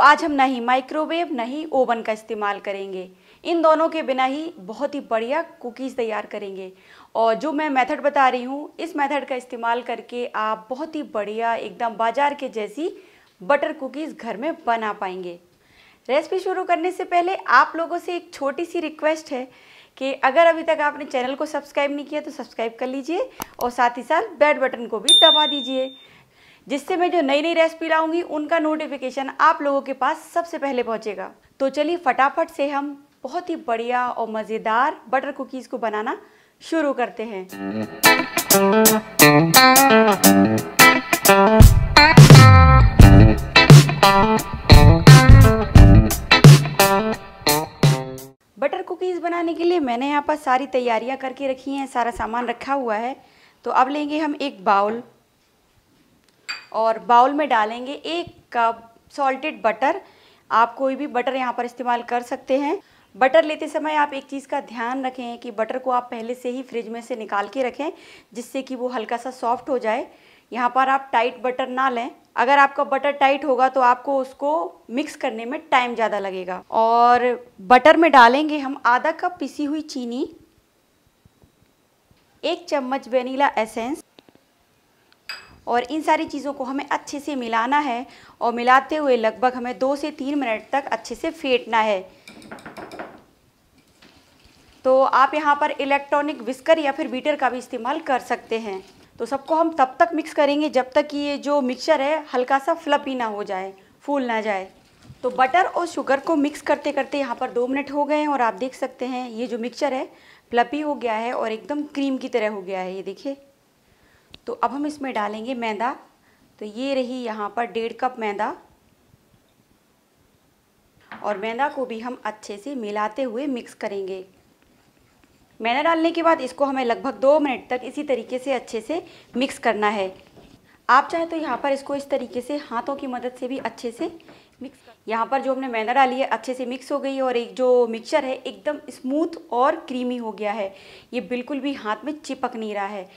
आज हम नहीं माइक्रोवेव नहीं ओवन का इस्तेमाल करेंगे इन दोनों के बिना ही बहुत ही बढ़िया कुकीज़ तैयार करेंगे और जो मैं मेथड बता रही हूँ इस मेथड का इस्तेमाल करके आप बहुत ही बढ़िया एकदम बाजार के जैसी बटर कुकीज़ घर में बना पाएंगे रेसिपी शुरू करने से पहले आप लोगों से एक छोटी सी रिक्वेस्ट है कि अगर अभी तक आपने चैनल को सब्सक्राइब नहीं किया तो सब्सक्राइब कर लीजिए और साथ ही साथ बेड बटन को भी दबा दीजिए जिससे मैं जो नई नई रेसिपी लाऊंगी उनका नोटिफिकेशन आप लोगों के पास सबसे पहले पहुंचेगा तो चलिए फटाफट से हम बहुत ही बढ़िया और मज़ेदार बटर कुकीज़ को बनाना शुरू करते हैं बटर कुकीज़ बनाने के लिए मैंने यहाँ पर सारी तैयारियाँ करके रखी हैं सारा सामान रखा हुआ है तो अब लेंगे हम एक बाउल और बाउल में डालेंगे एक कप सॉल्टेड बटर आप कोई भी बटर यहाँ पर इस्तेमाल कर सकते हैं बटर लेते समय आप एक चीज़ का ध्यान रखें कि बटर को आप पहले से ही फ्रिज में से निकाल के रखें जिससे कि वो हल्का सा सॉफ्ट हो जाए यहाँ पर आप टाइट बटर ना लें अगर आपका बटर टाइट होगा तो आपको उसको मिक्स करने में टाइम ज़्यादा लगेगा और बटर में डालेंगे हम आधा कप पिसी हुई चीनी एक चम्मच वेनीला एसेंस और इन सारी चीज़ों को हमें अच्छे से मिलाना है और मिलाते हुए लगभग हमें दो से तीन मिनट तक अच्छे से फेंटना है तो आप यहाँ पर इलेक्ट्रॉनिक विस्कर या फिर बीटर का भी इस्तेमाल कर सकते हैं तो सबको हम तब तक मिक्स करेंगे जब तक कि ये जो मिक्सचर है हल्का सा फ्लपी ना हो जाए फूल ना जाए तो बटर और शुगर को मिक्स करते करते यहाँ पर दो मिनट हो गए हैं और आप देख सकते हैं ये जो मिक्सचर है फ्लपी हो गया है और एकदम क्रीम की तरह हो गया है ये देखिए तो अब हम इसमें डालेंगे मैदा तो ये रही यहाँ पर डेढ़ कप मैदा और मैदा को भी हम अच्छे से मिलाते हुए मिक्स करेंगे मैदा डालने के बाद इसको हमें लगभग दो मिनट तक इसी तरीके से अच्छे से मिक्स करना है आप चाहे तो यहाँ पर इसको इस तरीके से हाथों की मदद से भी अच्छे से मिक्स यहाँ पर जो हमने मैदा डाली है अच्छे से मिक्स हो गई और एक जो मिक्सचर है एकदम स्मूथ और क्रीमी हो गया है ये बिल्कुल भी हाथ में चिपक नहीं रहा है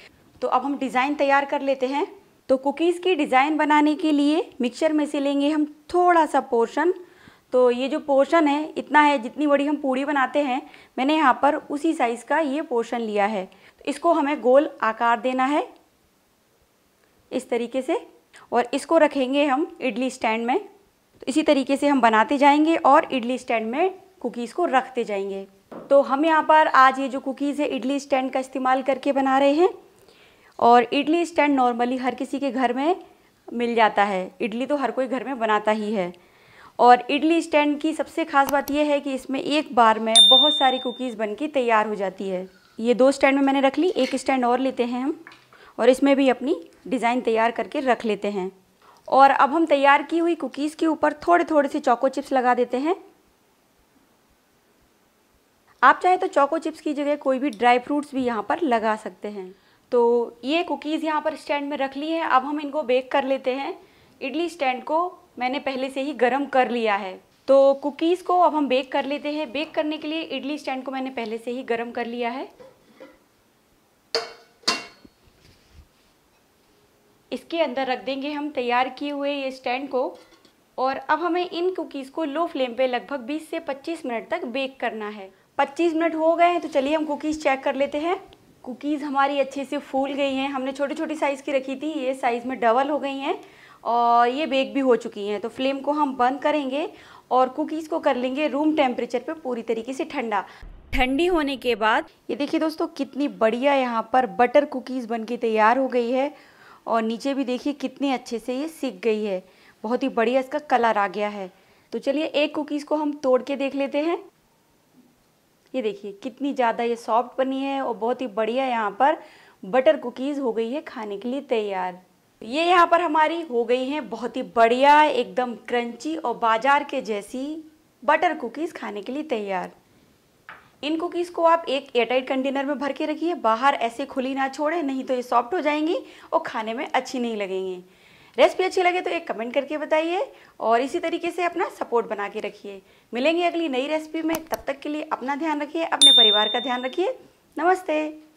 तो अब हम डिज़ाइन तैयार कर लेते हैं तो कुकीज़ की डिज़ाइन बनाने के लिए मिक्सचर में से लेंगे हम थोड़ा सा पोर्शन तो ये जो पोर्शन है इतना है जितनी बड़ी हम पूड़ी बनाते हैं मैंने यहाँ पर उसी साइज़ का ये पोर्शन लिया है तो इसको हमें गोल आकार देना है इस तरीके से और इसको रखेंगे हम इडली स्टैंड में तो इसी तरीके से हम बनाते जाएंगे और इडली स्टैंड में कुकीज़ को रखते जाएंगे तो हम यहाँ पर आज ये जो कुकीज़ है इडली स्टैंड का इस्तेमाल करके बना रहे हैं और इडली स्टैंड नॉर्मली हर किसी के घर में मिल जाता है इडली तो हर कोई घर में बनाता ही है और इडली स्टैंड की सबसे ख़ास बात यह है कि इसमें एक बार में बहुत सारी कुकीज़ बन के तैयार हो जाती है ये दो स्टैंड में मैंने रख ली एक स्टैंड और लेते हैं हम और इसमें भी अपनी डिज़ाइन तैयार करके रख लेते हैं और अब हम तैयार की हुई कुकीज़ के ऊपर थोड़े थोड़े से चौको चिप्स लगा देते हैं आप चाहे तो चौको चिप्स की जगह कोई भी ड्राई फ्रूट्स भी यहाँ पर लगा सकते हैं तो ये कुकीज़ यहाँ पर स्टैंड में रख ली हैं अब हम इनको बेक कर लेते हैं इडली स्टैंड को मैंने पहले से ही गर्म कर लिया है तो कुकीज़ को अब हम बेक कर लेते हैं बेक करने के लिए इडली स्टैंड को मैंने पहले से ही गर्म कर लिया है इसके अंदर रख देंगे हम तैयार किए हुए ये स्टैंड को और अब हमें इन कुकीज़ को लो फ्लेम पे लगभग 20 से 25 मिनट तक बेक करना है 25 मिनट हो गए हैं तो चलिए हम कुकीज़ चेक कर लेते हैं कुकीज़ हमारी अच्छे से फूल गई हैं हमने छोटी छोटी साइज़ की रखी थी ये साइज़ में डबल हो गई हैं और ये बेक भी हो चुकी हैं तो फ्लेम को हम बंद करेंगे और कुकीज़ को कर लेंगे रूम टेम्परेचर पे पूरी तरीके से ठंडा ठंडी होने के बाद ये देखिए दोस्तों कितनी बढ़िया यहाँ पर बटर कुकीज़ बन के तैयार हो गई है और नीचे भी देखिए कितने अच्छे से ये सीख गई है बहुत ही बढ़िया इसका कलर आ गया है तो चलिए एक कुकीज़ को हम तोड़ के देख लेते हैं ये देखिए कितनी ज़्यादा ये सॉफ्ट बनी है और बहुत ही बढ़िया यहाँ पर बटर कुकीज़ हो गई है खाने के लिए तैयार ये यहाँ पर हमारी हो गई हैं बहुत ही बढ़िया एकदम क्रंची और बाजार के जैसी बटर कुकीज़ खाने के लिए तैयार इन कुकीज़ को आप एक एयरटाइट कंटेनर में भर के रखिए बाहर ऐसे खुली ना छोड़ें नहीं तो ये सॉफ्ट हो जाएंगी और खाने में अच्छी नहीं लगेंगी रेसिपी अच्छी लगे तो एक कमेंट करके बताइए और इसी तरीके से अपना सपोर्ट बना के रखिए मिलेंगे अगली नई रेसिपी में तब तक के लिए अपना ध्यान रखिए अपने परिवार का ध्यान रखिए नमस्ते